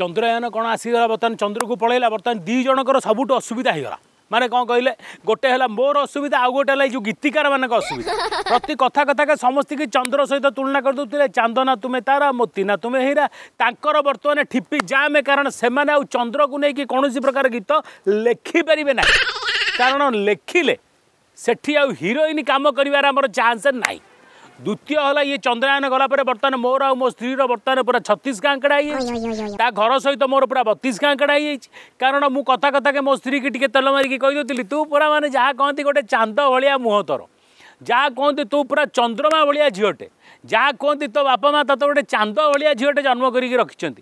ଚନ୍ଦ୍ରୟାନ କ'ଣ ଆସିଗଲା ବର୍ତ୍ତମାନ ଚନ୍ଦ୍ରକୁ ପଳେଇଲା ବର୍ତ୍ତମାନ ଦୁଇ ଜଣଙ୍କର ସବୁଠୁ ଅସୁବିଧା ହେଇଗଲା ମାନେ କ'ଣ କହିଲେ ଗୋଟେ ହେଲା ମୋର ଅସୁବିଧା ଆଉ ଗୋଟେ ହେଲା ଏଇ ଯେଉଁ ଗୀତିକାରମାନଙ୍କ ଅସୁବିଧା ପ୍ରତି କଥା କଥାକେ ସମସ୍ତଙ୍କୁ ଚନ୍ଦ୍ର ସହିତ ତୁଳନା କରିଦେଉଥିଲେ ଚାନ୍ଦନା ତୁମେ ତାରା ମୋତିନା ତୁମେ ହୀରା ତାଙ୍କର ବର୍ତ୍ତମାନ ଠିପି ଜାମେ କାରଣ ସେମାନେ ଆଉ ଚନ୍ଦ୍ରକୁ ନେଇକି କୌଣସି ପ୍ରକାର ଗୀତ ଲେଖିପାରିବେ ନାହିଁ କାରଣ ଲେଖିଲେ ସେଠି ଆଉ ହିରୋଇନ୍ କାମ କରିବାର ଆମର ଚାନ୍ସ ନାହିଁ দ্বিতীয় হল ইয়ে চন্দ্রায়ন গলাপরে বর্তমানে মোর আর মো স্ত্রীর বর্তমানে পুরা ছত্রিশ কাঁকড়া হয়েছে তা ঘর সহিত মোর পুরা বত্রিশ কাঁকড়া হয়েছে কারণ মু কথা কথাকে মো স্ত্রীকে টিকি তেল মারিকি কইদি তু পুরা মানে যা কহতি গোটে চাঁদ ভাইয়া মুহ তোর যা কহতি তু পুরা চন্দ্রমা ভাইয়া ঝিওটে যা কহতি তো বাপা মা তোতে গোটে চাঁদ ভাইয়া ঝিওটে জন্ম করিকি রাখিছেন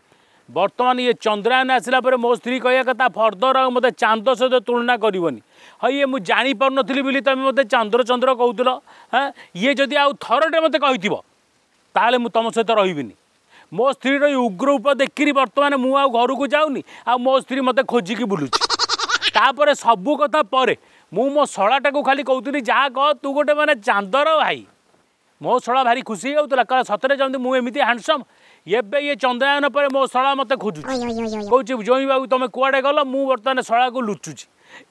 বর্তমান ইয়ে চন্দ্রায়ন আসলা পরে মো স্ত্রী কহিয়া কথা ফর্দর আর মতো চাঁদ সহ তুলনা করবনি ହଁ ଇଏ ମୁଁ ଜାଣିପାରୁନଥିଲି ବୋଲି ତୁମେ ମୋତେ ଚନ୍ଦ୍ର ଚନ୍ଦ୍ର କହୁଥିଲ ହଁ ଇଏ ଯଦି ଆଉ ଥରଟେ ମୋତେ କହିଥିବ ତାହେଲେ ମୁଁ ତୁମ ସହିତ ରହିବିନି ମୋ ସ୍ତ୍ରୀର ଏଇ ଉଗ୍ର ଉପ ଦେଖିକି ବର୍ତ୍ତମାନ ମୁଁ ଆଉ ଘରକୁ ଯାଉନି ଆଉ ମୋ ସ୍ତ୍ରୀ ମୋତେ ଖୋଜିକି ବୁଲୁଛି ତାପରେ ସବୁ କଥା ପରେ ମୁଁ ମୋ ଶଳାଟାକୁ ଖାଲି କହୁଥିଲି ଯାହା କହ ତୁ ଗୋଟେ ମାନେ ଚାନ୍ଦର ଭାଇ ମୋ ଶଳା ଭାରି ଖୁସି ହେଇଯାଉଥିଲା କାରଣ ସତରେ ଯେମିତି ମୁଁ ଏମିତି ହ୍ୟାଣ୍ଡସମ୍ ଏବେ ଇଏ ଚନ୍ଦ୍ରାୟନ ପରେ ମୋ ଶଳା ମୋତେ ଖୋଜୁଛି କହୁଛି ଜୋଇଁ ବାବୁ ତୁମେ କୁଆଡ଼େ ଗଲ ମୁଁ ବର୍ତ୍ତମାନ ଶଳାକୁ ଲୁଚୁଛି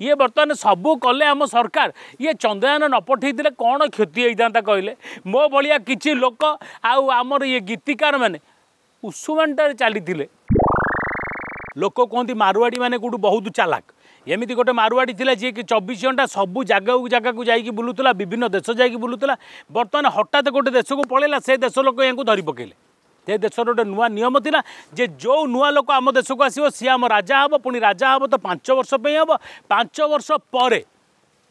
ଇଏ ବର୍ତ୍ତମାନ ସବୁ କଲେ ଆମ ସରକାର ଇଏ ଚନ୍ଦ୍ରଯାନ ନ ପଠାଇଥିଲେ କ'ଣ କ୍ଷତି ହେଇଥାନ୍ତା କହିଲେ ମୋ ଭଳିଆ କିଛି ଲୋକ ଆଉ ଆମର ଇଏ ଗୀତିକାରମାନେ ଉଷୁମାଣ୍ଟାରେ ଚାଲିଥିଲେ ଲୋକ କୁହନ୍ତି ମାରୁଆଡ଼ିମାନେ କେଉଁଠୁ ବହୁତ ଚାଲାକ ଏମିତି ଗୋଟେ ମାରୁଆଡ଼ି ଥିଲା ଯିଏକି ଚବିଶ ଘଣ୍ଟା ସବୁ ଜାଗାକୁ ଜାଗାକୁ ଯାଇକି ବୁଲୁଥିଲା ବିଭିନ୍ନ ଦେଶ ଯାଇକି ବୁଲୁଥିଲା ବର୍ତ୍ତମାନ ହଠାତ୍ ଗୋଟେ ଦେଶକୁ ପଳେଇଲା ସେ ଦେଶ ଲୋକ ଏହାଙ୍କୁ ଧରି ପକାଇଲେ ସେ ଦେଶର ଗୋଟେ ନୂଆ ନିୟମ ଥିଲା ଯେ ଯେଉଁ ନୂଆ ଲୋକ ଆମ ଦେଶକୁ ଆସିବ ସିଏ ଆମ ରାଜା ହେବ ପୁଣି ରାଜା ହେବ ତ ପାଞ୍ଚ ବର୍ଷ ପାଇଁ ହେବ ପାଞ୍ଚ ବର୍ଷ ପରେ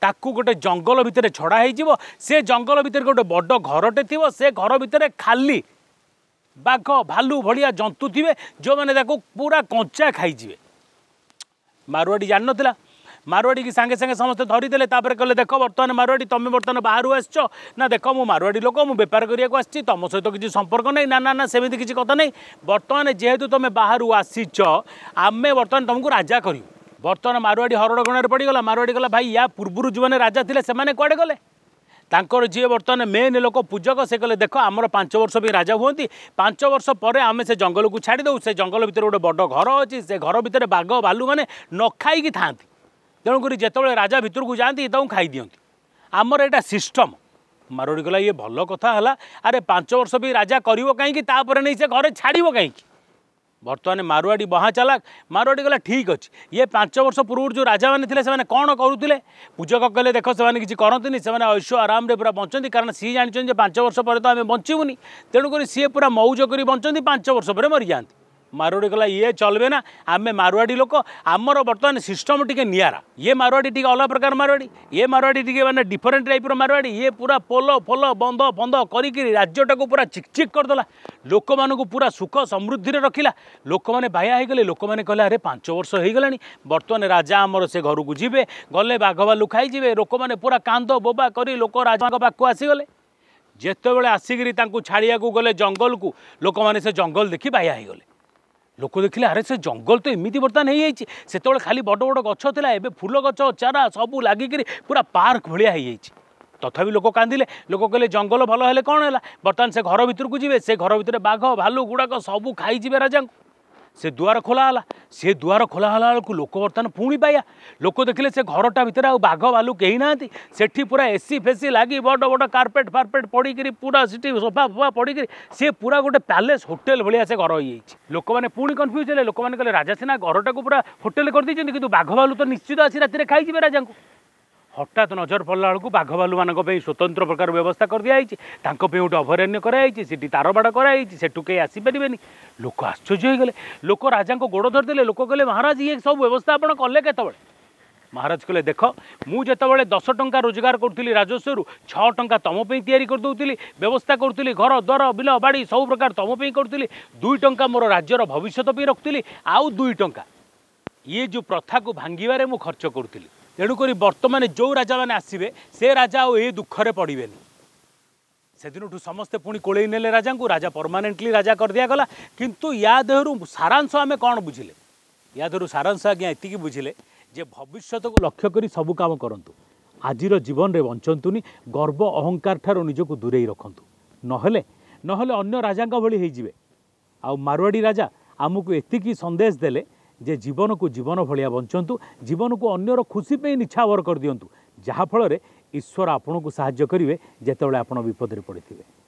ତାକୁ ଗୋଟେ ଜଙ୍ଗଲ ଭିତରେ ଛଡ଼ା ହେଇଯିବ ସେ ଜଙ୍ଗଲ ଭିତରେ ଗୋଟେ ବଡ଼ ଘରଟେ ଥିବ ସେ ଘର ଭିତରେ ଖାଲି ବାଘ ଭାଲୁ ଭଳିଆ ଜନ୍ତୁ ଥିବେ ଯେଉଁମାନେ ତାକୁ ପୁରା କଞ୍ଚା ଖାଇଯିବେ ମାରୁଆଟି ଜାଣିନଥିଲା ମାରୱାଡ଼ି କି ସାଙ୍ଗେ ସାଙ୍ଗେ ସମସ୍ତେ ଧରିଦେଲେ ତାପରେ କହିଲେ ଦେଖ ବର୍ତ୍ତମାନ ମାରୱାଡ଼ି ତମେ ବର୍ତ୍ତମାନ ବାହାରୁ ଆସିଛ ନା ଦେଖ ମୁଁ ମାରୱାଡ଼ି ଲୋକ ମୁଁ ବେପାର କରିବାକୁ ଆସିଛି ତମ ସହିତ କିଛି ସମ୍ପର୍କ ନାହିଁ ନା ନା ନା ସେମିତି କିଛି କଥା ନାହିଁ ବର୍ତ୍ତମାନ ଯେହେତୁ ତମେ ବାହାରୁ ଆସିଛ ଆମେ ବର୍ତ୍ତମାନ ତମକୁ ରାଜା କରିବୁ ବର୍ତ୍ତମାନ ମାରୱାଡ଼ି ହରଡ଼ଗଣରେ ପଡ଼ିଗଲା ମାରୱାଡ଼ି ଗଲା ଭାଇ ୟା ପୂର୍ବରୁ ଯେଉଁମାନେ ରାଜା ଥିଲେ ସେମାନେ କୁଆଡ଼େ ଗଲେ ତାଙ୍କର ଯିଏ ବର୍ତ୍ତମାନ ମେନ୍ ଲୋକ ପୂଜକ ସେ କହିଲେ ଦେଖ ଆମର ପାଞ୍ଚ ବର୍ଷ ପାଇଁ ରାଜା ହୁଅନ୍ତି ପାଞ୍ଚ ବର୍ଷ ପରେ ଆମେ ସେ ଜଙ୍ଗଲକୁ ଛାଡ଼ିଦେଉ ସେ ଜଙ୍ଗଲ ଭିତରେ ଗୋଟେ ବଡ଼ ଘର ଅଛି ସେ ଘର ଭିତରେ ବାଘ ଭାଲୁମାନେ ନ ଖାଇକି ଥାଆନ୍ତି ତେଣୁକରି ଯେତେବେଳେ ରାଜା ଭିତରକୁ ଯାଆନ୍ତି ତାଙ୍କୁ ଖାଇଦିଅନ୍ତି ଆମର ଏଇଟା ସିଷ୍ଟମ୍ ମାରୁଡ଼ି କହିଲା ଇଏ ଭଲ କଥା ହେଲା ଆରେ ପାଞ୍ଚ ବର୍ଷ ବି ରାଜା କରିବ କାହିଁକି ତାପରେ ନେଇ ସେ ଘରେ ଛାଡ଼ିବ କାହିଁକି ବର୍ତ୍ତମାନ ମାରୁଆଡ଼ି ବହା ଚାଲାକ ମାରୁଆଡ଼ି କହିଲା ଠିକ୍ ଅଛି ଇଏ ପାଞ୍ଚ ବର୍ଷ ପୂର୍ବରୁ ଯେଉଁ ରାଜାମାନେ ଥିଲେ ସେମାନେ କ'ଣ କରୁଥିଲେ ପୂଜକ କହିଲେ ଦେଖ ସେମାନେ କିଛି କରନ୍ତିନି ସେମାନେ ଐଶ୍ୱ ଆରାମରେ ପୁରା ବଞ୍ଚନ୍ତି କାରଣ ସିଏ ଜାଣିଛନ୍ତି ଯେ ପାଞ୍ଚ ବର୍ଷ ପରେ ତ ଆମେ ବଞ୍ଚିବୁନି ତେଣୁକରି ସିଏ ପୁରା ମଉଜ କରି ବଞ୍ଚନ୍ତି ପାଞ୍ଚ ବର୍ଷ ପରେ ମରିଯାଆନ୍ତି मारवाड़ी कहला ये चलबे ना आम मारवाड़ी लोक आमर बर्तमान सिस्टम टी निरा ये मारवाड़ी टी अलग प्रकार मारवाड़ी ये मारवाड़ी टी मैंने डिफरेन्ट टाइप मारवाड़ी ये पूरा पोल फोल बंद बंद करके राज्यटा को पूरा चिकचिक करदेला लोक मूँ पूरा सुख समृद्धि रखिला लोक मैंने बाया लोक मैंने कहले अरे पांच वर्ष हो होगला बर्तमान राजा आमर से घर को जी गले बाघ भालु खाई लोक मैंने पूरा कांद बोबा कर लोक राजा पाक आसीगले ଯେତେବେଳେ ଆସିକିରି ତାଙ୍କୁ ଛାଡ଼ିବାକୁ ଗଲେ ଜଙ୍ଗଲକୁ ଲୋକମାନେ ସେ ଜଙ୍ଗଲ ଦେଖି ବାୟା ହେଇଗଲେ ଲୋକ ଦେଖିଲେ ଆରେ ସେ ଜଙ୍ଗଲ ତ ଏମିତି ବର୍ତ୍ତମାନ ହେଇଯାଇଛି ସେତେବେଳେ ଖାଲି ବଡ଼ ବଡ଼ ଗଛ ଥିଲା ଏବେ ଫୁଲ ଗଛ ଚାରା ସବୁ ଲାଗିକରି ପୁରା ପାର୍କ ଭଳିଆ ହେଇଯାଇଛି ତଥାପି ଲୋକ କାନ୍ଦିଲେ ଲୋକ କହିଲେ ଜଙ୍ଗଲ ଭଲ ହେଲେ କ'ଣ ହେଲା ବର୍ତ୍ତମାନ ସେ ଘର ଭିତରକୁ ଯିବେ ସେ ଘର ଭିତରେ ବାଘ ଭାଲୁ ଗୁଡ଼ାକ ସବୁ ଖାଇଯିବେ ରାଜାଙ୍କୁ ସେ ଦୁଆର ଖୋଲା ହେଲା ସେ ଦୁଆର ଖୋଲା ହେଲା ବେଳକୁ ଲୋକ ବର୍ତ୍ତମାନ ପୁଣି ପାଇବା ଲୋକ ଦେଖିଲେ ସେ ଘରଟା ଭିତରେ ଆଉ ବାଘ ଭାଲୁ କେହି ନାହାନ୍ତି ସେଠି ପୁରା ଏସି ଫେସି ଲାଗି ବଡ଼ ବଡ଼ କାର୍ପେଟ୍ ଫାର୍ପେଟ୍ ପଡ଼ିକିରି ପୁରା ସେଠି ସୋଫା ଫୋଫା ପଡ଼ିକିରି ସେ ପୁରା ଗୋଟେ ପ୍ୟାଲେସ୍ ହୋଟେଲ୍ ଭଳିଆ ସେ ଘର ହେଇଯାଇଛି ଲୋକମାନେ ପୁଣି କନଫ୍ୟୁଜ୍ ହେଲେ ଲୋକମାନେ କହିଲେ ରାଜା ସିନା ଘରଟାକୁ ପୁରା ହୋଟେଲ୍ କରିଦେଇଛନ୍ତି କିନ୍ତୁ ବାଘ ଭାଲୁ ତ ନିଶ୍ଚିତ ଆସି ରାତିରେ ଖାଇଯିବେ ରାଜାଙ୍କୁ হঠাৎ নজর পড়লা বেড়ে বাঘ ভালুমানক স্বতন্ত্র প্রকার ব্যবস্থা করে দিয়েছে তাঁর গোটে অভয়ারণ্য করা হয়েছে সেটি তারবাড় হয়েছে সেটু কে আসিপারে লোক আশ্চর্য হয়ে গেলে লোক রাজা গোড় ধরিদেলে লোক কে মহারাজ ইয়ে সব ব্যবস্থা আপনার কলে কেতবে মহারাজ কলে দেখ মু যেতবে দশ টঙ্কা রোজগার করুলি রাজস্বর ছ টঙ্কা তোমপি তৈরি করে করেদি ব্যবস্থা করুলি ঘর দর বিল বাড়ি সব প্রকার তোমপি করুলি দুই টঙ্কা মোর রাজ্যর ভবিষ্যত রখুলি আউ দুই টঙ্কা ইয়ে যে প্রথা ভাঙ্গিবার খরচ করুলি ତେଣୁକରି ବର୍ତ୍ତମାନ ଯେଉଁ ରାଜାମାନେ ଆସିବେ ସେ ରାଜା ଆଉ ଏ ଦୁଃଖରେ ପଡ଼ିବେନି ସେଦିନଠୁ ସମସ୍ତେ ପୁଣି କୋଳେଇ ନେଲେ ରାଜାଙ୍କୁ ରାଜା ପରମାନେଣ୍ଟଲି ରାଜା କରିଦିଆଗଲା କିନ୍ତୁ ୟା ଦେହରୁ ସାରାଂଶ ଆମେ କ'ଣ ବୁଝିଲେ ୟା ଦେହରୁ ସାରାଂଶ ଆଜ୍ଞା ଏତିକି ବୁଝିଲେ ଯେ ଭବିଷ୍ୟତକୁ ଲକ୍ଷ୍ୟ କରି ସବୁ କାମ କରନ୍ତୁ ଆଜିର ଜୀବନରେ ବଞ୍ଚନ୍ତୁନି ଗର୍ବ ଅହଙ୍କାର ଠାରୁ ନିଜକୁ ଦୂରେଇ ରଖନ୍ତୁ ନହେଲେ ନହେଲେ ଅନ୍ୟ ରାଜାଙ୍କ ଭଳି ହେଇଯିବେ ଆଉ ମାରୱାଡ଼ି ରାଜା ଆମକୁ ଏତିକି ସନ୍ଦେଶ ଦେଲେ ଯେ ଜୀବନକୁ ଜୀବନ ଭଳିଆ ବଞ୍ଚନ୍ତୁ ଜୀବନକୁ ଅନ୍ୟର ଖୁସି ପାଇଁ ନିଚ୍ଛାବର କରିଦିଅନ୍ତୁ ଯାହାଫଳରେ ଈଶ୍ୱର ଆପଣଙ୍କୁ ସାହାଯ୍ୟ କରିବେ ଯେତେବେଳେ ଆପଣ ବିପଦରେ ପଡ଼ିଥିବେ